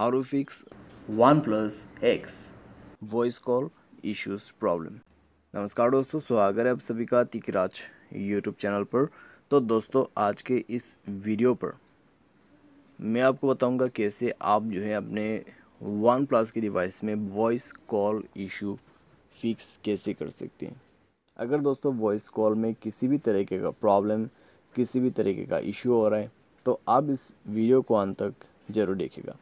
how to fix OnePlus X voice call issues problem नमस्कार दोस्तों स्वागत है आप सभी का तिकराज यूट्यूब चैनल पर तो दोस्तों आज के इस वीडियो पर मैं आपको बताऊंगा कैसे आप जो है अपने वन प्लस के डिवाइस में वॉइस कॉल इशू फिक्स कैसे कर सकते हैं अगर दोस्तों वॉइस कॉल में किसी भी तरीके का प्रॉब्लम किसी भी तरीके का इशू हो रहा है तो आप इस वीडियो को अंत तक ज़रूर देखेगा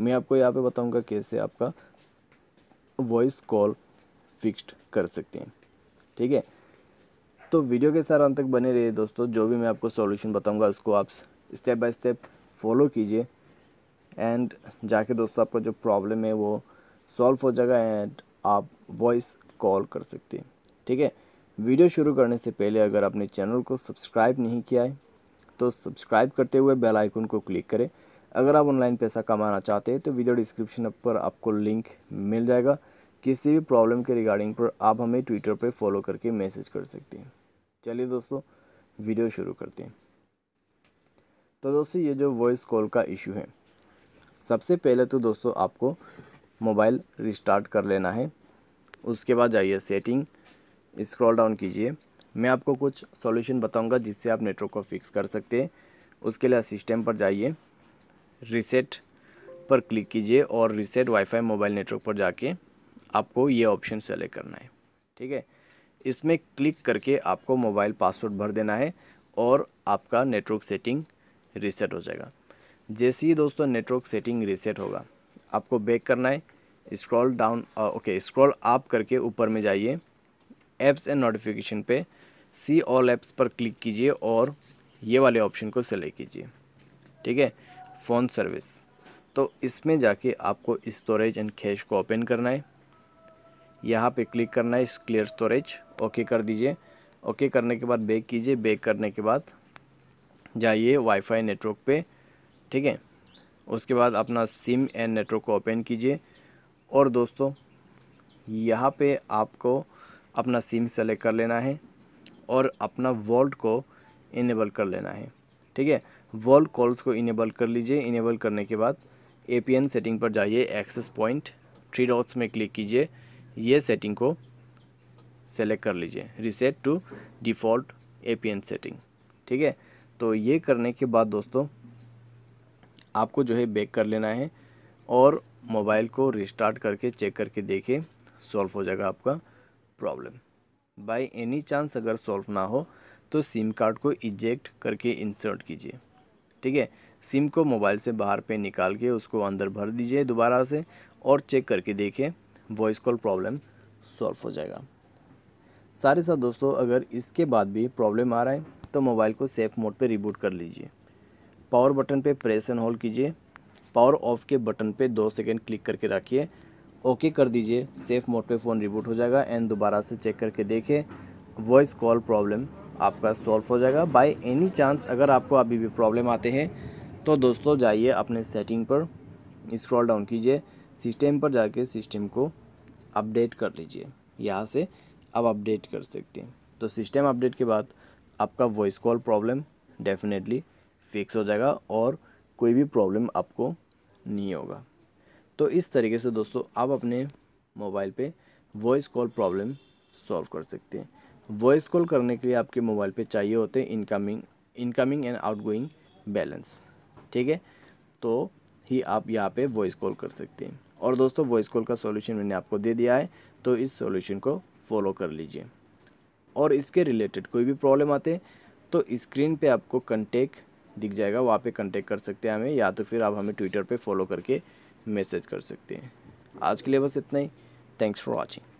मैं आपको यहाँ पे बताऊंगा कैसे आपका वॉइस कॉल फिक्स्ड कर सकते हैं ठीक है तो वीडियो के साथ अंत तक बने रहिए दोस्तों जो भी मैं आपको सॉल्यूशन बताऊंगा उसको आप स्टेप बाय स्टेप फॉलो कीजिए एंड जाके दोस्तों आपका जो प्रॉब्लम है वो सॉल्व हो जाएगा एंड आप वॉइस कॉल कर सकते हैं ठीक है वीडियो शुरू करने से पहले अगर आपने चैनल को सब्सक्राइब नहीं किया है तो सब्सक्राइब करते हुए बेल आइकन को क्लिक करें अगर आप ऑनलाइन पैसा कमाना चाहते हैं तो वीडियो डिस्क्रिप्शन पर आपको लिंक मिल जाएगा किसी भी प्रॉब्लम के रिगार्डिंग पर आप हमें ट्विटर पर फॉलो करके मैसेज कर सकते हैं चलिए दोस्तों वीडियो शुरू करते हैं तो दोस्तों ये जो वॉइस कॉल का इशू है सबसे पहले तो दोस्तों आपको मोबाइल रिस्टार्ट कर लेना है उसके बाद जाइए सेटिंग स्क्रॉल डाउन कीजिए मैं आपको कुछ सॉल्यूशन बताऊंगा जिससे आप नेटवर्क को फिक्स कर सकते हैं उसके लिए सिस्टम पर जाइए रीसेट पर क्लिक कीजिए और रीसेट वाईफाई मोबाइल नेटवर्क पर जाके आपको ये ऑप्शन सेलेक्ट करना है ठीक है इसमें क्लिक करके आपको मोबाइल पासवर्ड भर देना है और आपका नेटवर्क सेटिंग रीसेट हो जाएगा जैसे ही दोस्तों नेटवर्क सेटिंग रीसेट होगा आपको बैक करना है स्क्रॉल डाउन ओके स्क्रॉल आप करके ऊपर में जाइए ऐप्स एंड नोटिफिकेशन पे सी ऑल एप्स पर क्लिक कीजिए और ये वाले ऑप्शन को सेलेक्ट कीजिए ठीक है फ़ोन सर्विस तो इसमें जाके आपको स्टोरेज एंड कैश को ओपन करना है यहाँ पे क्लिक करना है इस क्लियर स्टोरेज ओके कर दीजिए ओके करने के बाद बैक कीजिए बैक करने के बाद जाइए वाईफाई नेटवर्क पे ठीक है उसके बाद अपना सिम एंड नेटवर्क को ओपन कीजिए और दोस्तों यहाँ पे आपको अपना सिम सेलेक्ट कर लेना है और अपना वॉल्ट को इनेबल कर लेना है ठीक है वॉल कॉल्स को इनेबल कर लीजिए इनेबल करने के बाद ए सेटिंग पर जाइए एक्सेस पॉइंट थ्री डॉट्स में क्लिक कीजिए ये सेटिंग को सेलेक्ट कर लीजिए reset to default a setting ठीक है तो ये करने के बाद दोस्तों आपको जो है बैक कर लेना है और मोबाइल को रिस्टार्ट करके चेक करके देखें सॉल्व हो जाएगा आपका प्रॉब्लम बाय एनी चांस अगर सॉल्व ना हो तो सिम कार्ड को इजेक्ट करके इंसर्ट कीजिए ठीक है सिम को मोबाइल से बाहर पे निकाल के उसको अंदर भर दीजिए दोबारा से और चेक करके देखें वॉइस कॉल प्रॉब्लम सॉल्व हो जाएगा सारे साथ दोस्तों अगर इसके बाद भी प्रॉब्लम आ रहा है तो मोबाइल को सेफ़ मोड पर रिबूट कर लीजिए पावर बटन पे प्रेस एंड होल्ड कीजिए पावर ऑफ के बटन पे दो सेकेंड क्लिक करके रखिए ओके कर दीजिए सेफ़ मोड पे फ़ोन रिबूट हो जाएगा एंड दोबारा से चेक करके देखें वॉइस कॉल प्रॉब्लम आपका सॉल्व हो जाएगा बाय एनी चांस अगर आपको अभी भी प्रॉब्लम आते हैं तो दोस्तों जाइए अपने सेटिंग पर स्क्रॉल डाउन कीजिए सिस्टम पर जाके सिस्टम को अपडेट कर लीजिए यहाँ से अब अपडेट कर सकते हैं तो सिस्टम अपडेट के बाद आपका voice call problem definitely fix हो जाएगा और कोई भी प्रॉब्लम आपको नहीं होगा तो इस तरीके से दोस्तों आप अपने मोबाइल पे वॉइस कॉल प्रॉब्लम सॉल्व कर सकते हैं वॉइस कॉल करने के लिए आपके मोबाइल पे चाहिए होते हैं incoming incoming and outgoing balance ठीक है तो ही आप यहाँ पे वॉइस कॉल कर सकते हैं और दोस्तों वॉइस कॉल का सॉल्यूशन मैंने आपको दे दिया है तो इस सॉल्यूशन को फॉलो कर लीजिए और इसके रिलेटेड कोई भी प्रॉब्लम आते तो स्क्रीन पर आपको कंटेक्ट दिख जाएगा वहाँ पर कंटेक्ट कर सकते हैं हमें या तो फिर आप हमें ट्विटर पर फॉलो करके मैसेज कर सकते हैं आज के लिए बस इतना ही थैंक्स फॉर वॉचिंग